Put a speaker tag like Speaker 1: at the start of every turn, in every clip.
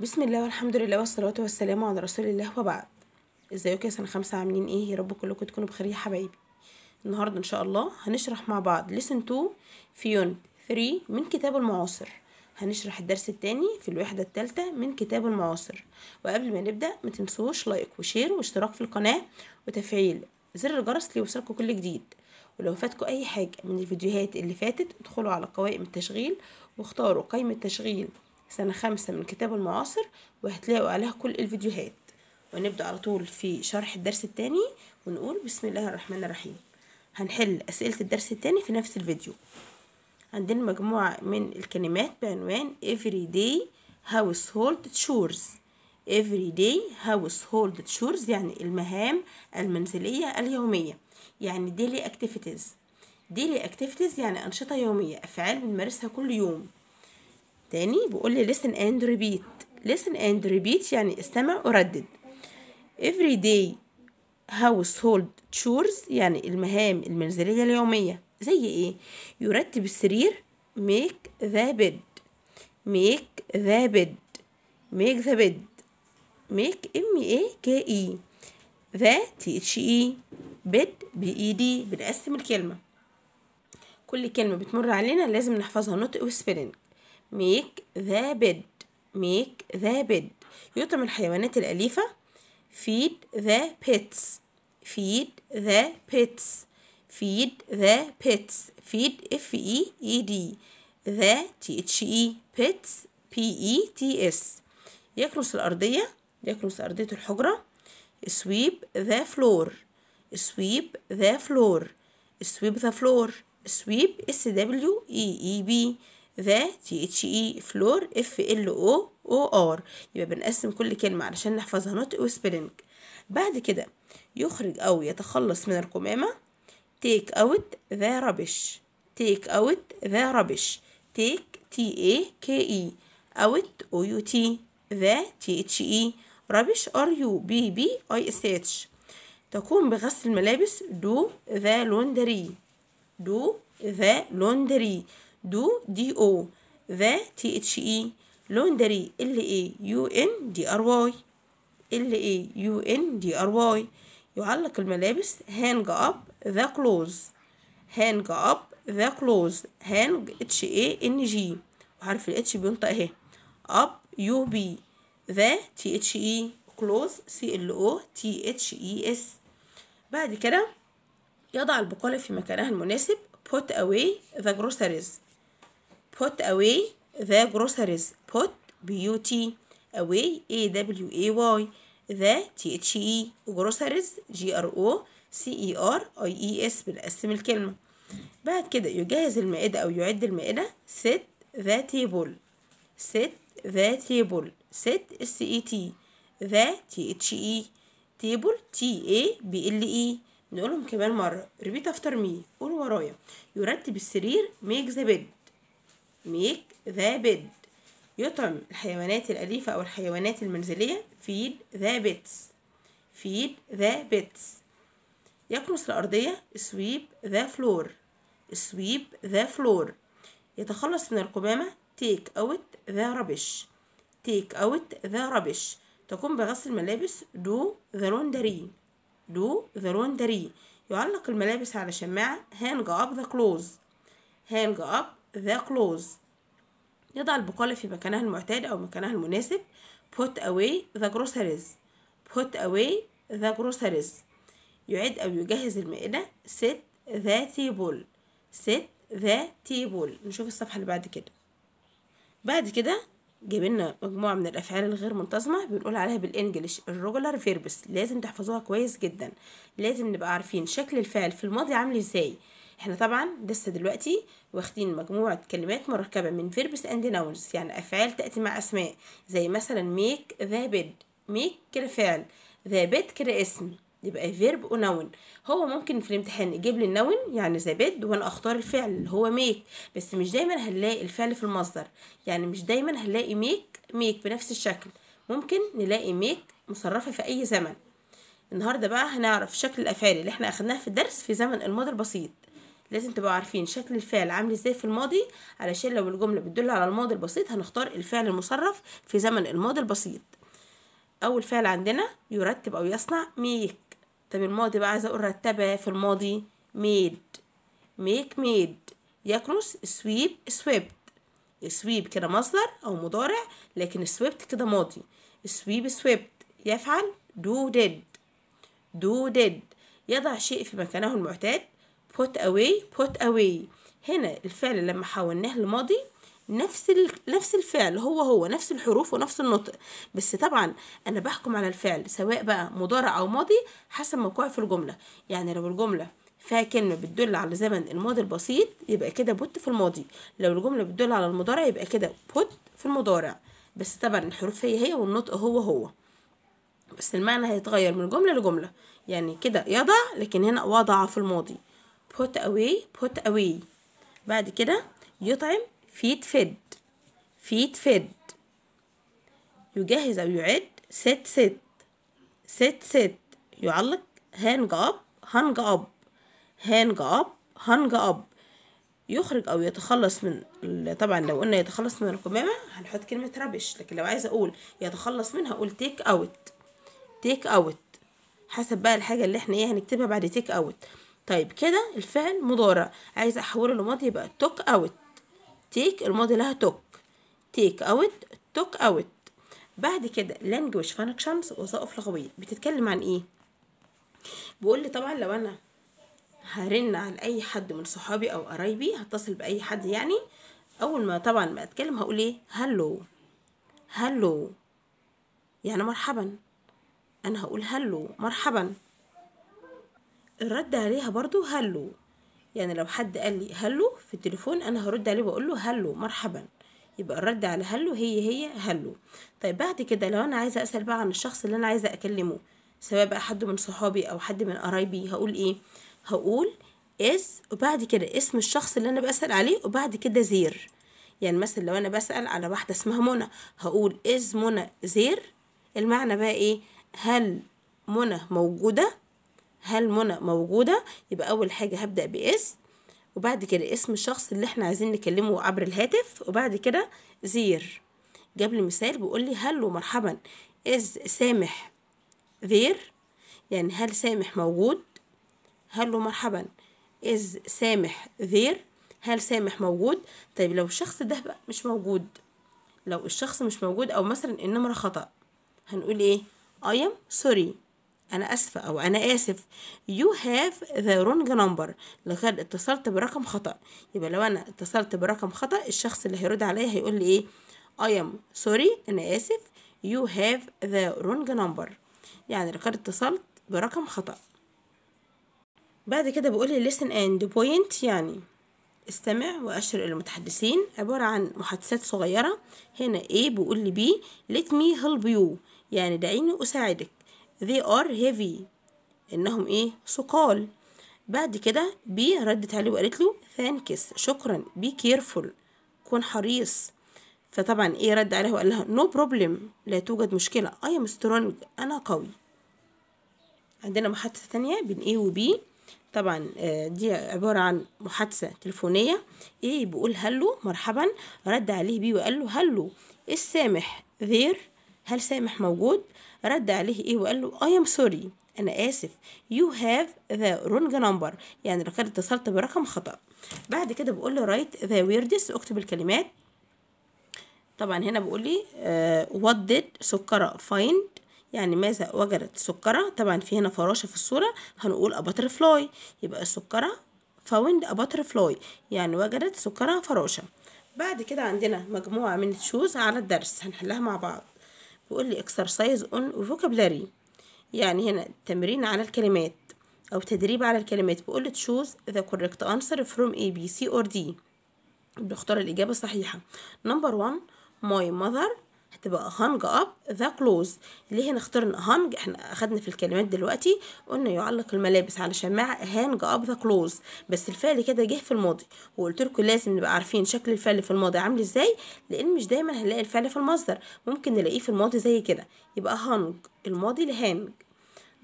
Speaker 1: بسم الله والحمد لله والصلاة والسلام على رسول الله وبعد ازيكم يا سنة خمسة عاملين ايه يا رب كلكم تكونوا بخير يا حبايبي النهاردة ان شاء الله هنشرح مع بعض لسن 2 في يونت 3 من كتاب المعاصر هنشرح الدرس التاني في الوحدة التالتة من كتاب المعاصر وقبل ما نبدأ ما تنسوش لايك وشير واشتراك في القناة وتفعيل زر الجرس ليوصلكوا كل جديد ولو فاتكوا اي حاجة من الفيديوهات اللي فاتت ادخلوا على قوائم التشغيل واختاروا قائمة تشغيل سنة خمسة من كتاب المعاصر وهتلاقوا عليها كل الفيديوهات ونبدأ على طول في شرح الدرس التاني ونقول بسم الله الرحمن الرحيم هنحل أسئلة الدرس التاني في نفس الفيديو عندنا مجموعة من الكلمات بعنوان everyday household chores everyday household chores يعني المهام المنزلية اليومية يعني daily activities daily activities يعني أنشطة يومية أفعال بنمارسها كل يوم تاني بيقول لي listen and repeat listen and repeat يعني استمع وردد every day household chores يعني المهام المنزلية اليومية زي ايه يرتب السرير make the bed make the bed make the bed make m e a k e the t h e bed b e d بنقسم الكلمة كل كلمة بتمر علينا لازم نحفظها نطق وسبيلنج make the bed make the bed يطعم الحيوانات الأليفة feed the pets feed the pets feed the pets feed f e e d the t h e pets p e t s يكنس الأرضية يكنس أرضية الحجرة sweep the floor sweep the floor sweep the floor sweep s w e e b ذا تي اتش اي فلور يبقى بنقسم كل كلمة علشان نحفظها نطق وسبيلنج بعد كده يخرج أو يتخلص من القمامة take out the rubbish take out the rubbish take T A K E out O U T the T H E rubbish R U B B I S H تقوم بغسل الملابس do the laundry do the laundry دو دي او ذا تي اتش اي لوندري ال اي يو ان دي ار واي ال اي يو ان دي ار واي يعلق الملابس هانج اب ذا كلوز هانج اب ذا كلوز هانج اتش اي ان جي وحرف الاتش بينطق اهي اب يو بي ذا تي اتش اي كلوز سي ال او تي اتش اي اس بعد كده يضع البقالة في مكانها المناسب put away the groceries put away the groceries put beauty away a w a y the t h e groceries g r o c e r i e s بنقسم الكلمة بعد كده يجهز المائدة أو يعد المائدة set the table set the table set s e t the t h e table t a b l e نقولهم كمان مرة repeat after me قول ورايا يرتب السرير make the bed make the bed يطعم الحيوانات الأليفة أو الحيوانات المنزلية feed the pets feed the pets يكنس الأرضية sweep the floor sweep the floor يتخلص من القمامة take out the rubbish take out the rubbish تقوم بغسل الملابس do the laundry do the laundry يعلق الملابس على شماعة hang up the clothes hang up the clothes يضع البقالة في مكانها المعتاد أو مكانها المناسب put away the groceries put away the groceries يعد أو يجهز المائدة set the table set the table نشوف الصفحة اللي بعد كده بعد كده جابلنا مجموعة من الأفعال الغير منتظمة بنقول عليها بالإنجليش الرجولار فيربس لازم تحفظوها كويس جدا لازم نبقى عارفين شكل الفعل في الماضي عامل ازاي احنا طبعا لسه دلوقتي واخدين مجموعة كلمات مركبة من verbs and nouns يعني أفعال تأتي مع أسماء زي مثلا make the bed make كده فعل the bed كده اسم يبقى فيرب ونون هو ممكن في الامتحان يجيب لي النون يعني ذا بيد وانا اختار الفعل اللي هو ميك بس مش دايما هنلاقي الفعل في المصدر يعني مش دايما هنلاقي ميك ميك بنفس الشكل ممكن نلاقي ميك مصرفه في اي زمن النهارده بقى هنعرف شكل الافعال اللي احنا اخدناها في الدرس في زمن الماضي البسيط لازم تبقوا عارفين شكل الفعل عامل ازاي في الماضي علشان لو الجمله بتدل على الماضي البسيط هنختار الفعل المصرف في زمن الماضي البسيط اول فعل عندنا يرتب او يصنع ميك طب الماضي بقى عايزه اقول رتبه في الماضي ميد ميك ميد يكنس سويب سويبت سويب كده مصدر او مضارع لكن سويبت كده ماضي سويب سويبت يفعل دو ديد دو ديد يضع شيء في مكانه المعتاد put away put away هنا الفعل لما حولناه لماضي نفس ال... نفس الفعل هو هو نفس الحروف ونفس النطق بس طبعا انا بحكم على الفعل سواء بقى مضارع او ماضي حسب موقعه في الجمله يعني لو الجمله فيها كلمة بتدل على زمن الماضي البسيط يبقى كده بوت في الماضي لو الجملة بتدل على المضارع يبقى كده بوت في المضارع بس طبعا الحروف هي هي والنطق هو هو بس المعنى هيتغير من جملة لجملة يعني كده يضع لكن هنا وضع في الماضي put away put away بعد كده يطعم feed fed feed fed يجهز أو يعد set set set set يعلق hang up hang up hang up hang up يخرج أو يتخلص من طبعا لو قلنا يتخلص من القمامة هنحط كلمة ربش لكن لو عايزة أقول يتخلص منها أقول take out take out حسب بقى الحاجة اللي احنا ايه هنكتبها بعد take out طيب كده الفعل مضارع عايز احوله لماضي يبقى توك اوت تيك الماضي لها توك تيك اوت توك اوت بعد كده لانجويج فانكشنز وظائف لغويه بتتكلم عن ايه بيقول لي طبعا لو انا هرن على اي حد من صحابي او قرايبي هتصل باي حد يعني اول ما طبعا ما اتكلم هقول ايه هلو هلو يعني مرحبا انا هقول هلو مرحبا الرد عليها برضو هلو يعني لو حد قال لي هلو في التليفون انا هرد عليه واقول له هلو مرحبا يبقى الرد على هلو هي هي هلو طيب بعد كده لو انا عايزه اسال بقى عن الشخص اللي انا عايزه اكلمه سواء بقى حد من صحابي او حد من قرايبي هقول ايه هقول اس وبعد كده اسم الشخص اللي انا بسال عليه وبعد كده زير يعني مثلا لو انا بسال على واحده اسمها منى هقول از منى زير المعنى بقى ايه هل منى موجوده هل منى موجودة يبقى أول حاجة هبدأ باسم وبعد كده اسم الشخص اللي احنا عايزين نكلمه عبر الهاتف وبعد كده زير جاب لي مثال بيقول لي هل ومرحبا از سامح ذير يعني هل سامح موجود هل ومرحبا از سامح ذير هل سامح موجود طيب لو الشخص ده بقى مش موجود لو الشخص مش موجود او مثلا النمرة خطأ هنقول ايه I am sorry أنا أسفة أو أنا آسف you have the wrong number لقد اتصلت برقم خطأ يبقى لو أنا اتصلت برقم خطأ الشخص اللي هيرد عليا هيقول لي إيه I am sorry أنا آسف you have the wrong number يعني لقد اتصلت برقم خطأ بعد كده بقول لي listen and point يعني استمع وأشر إلى المتحدثين عبارة عن محادثات صغيرة هنا A بيقول لي B let me help you يعني دعيني أساعدك they are heavy انهم ايه ثقال بعد كده بي ردت عليه وقالت له ثانكس شكرا بي كيرفول كن حريص فطبعا ايه رد عليها وقال لها نو no بروبلم لا توجد مشكله اي ام سترونج انا قوي عندنا محادثه ثانيه بين ايه وبي طبعا آه، دي عبارة عن محادثة تليفونيه ايه بيقول هلو مرحبا رد عليه بي وقال له هلو السامح there هل سامح موجود رد عليه ايه وقال له I am sorry انا اسف يو هاف ذا رونج نمبر يعني لقد اتصلت برقم خطأ بعد كده بقول له write the weirdest اكتب الكلمات طبعا هنا بقول لي وات uh, ديد سكرة فايند يعني ماذا وجدت سكرة طبعا في هنا فراشة في الصورة هنقول a butterfly يبقى السكرة فاوند a butterfly يعني وجدت سكرة فراشة بعد كده عندنا مجموعة من الشوز على الدرس هنحلها مع بعض بيقول لي exercise on vocabulary يعني هنا تمرين على الكلمات أو تدريب على الكلمات بيقول لي choose the correct answer from A B C or D بختار الإجابة الصحيحة number one my mother هتبقى هانج اب ذا كلوز ليه هنختار اخترنا هانج احنا اخدنا في الكلمات دلوقتي قلنا يعلق الملابس على شماعه هانج اب ذا كلوز بس الفعل كده جه في الماضي وقلت لكم لازم نبقى عارفين شكل الفعل في الماضي عامل ازاي لان مش دايما هنلاقي الفعل في المصدر ممكن نلاقيه في الماضي زي كده يبقى هانج الماضي لهانج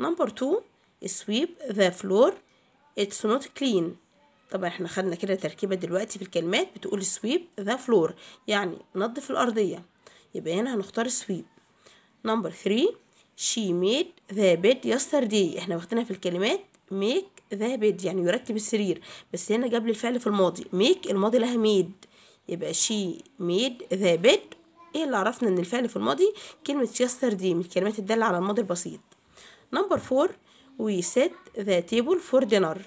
Speaker 1: نمبر 2 sweep the floor it's not clean طبعا احنا خدنا كده تركيبه دلوقتي في الكلمات بتقول sweep the floor يعني نظف الارضيه يبقى هنا هنختار sweep نمبر ثري she made the bed yesterday احنا واخدينها في الكلمات make the bed يعني يرتب السرير بس هنا جاب لي الفعل في الماضي make الماضي لها made يبقى she made the bed ايه اللي عرفنا ان الفعل في الماضي كلمة yesterday من الكلمات الدالة على الماضي البسيط نمبر فور we set the table for dinner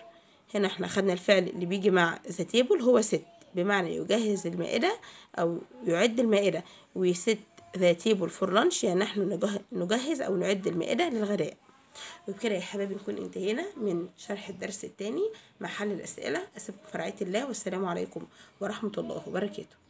Speaker 1: هنا احنا خدنا الفعل اللي بيجي مع the table هو set بمعنى يجهز المائدة أو يعد المائدة ويسد ذاتيبه for lunch يعني نحن نجهز أو نعد المائدة للغداء وبكده يا حبايبي نكون انتهينا من شرح الدرس الثاني مع حل الأسئلة أسيبكم في رعاية الله والسلام عليكم ورحمة الله وبركاته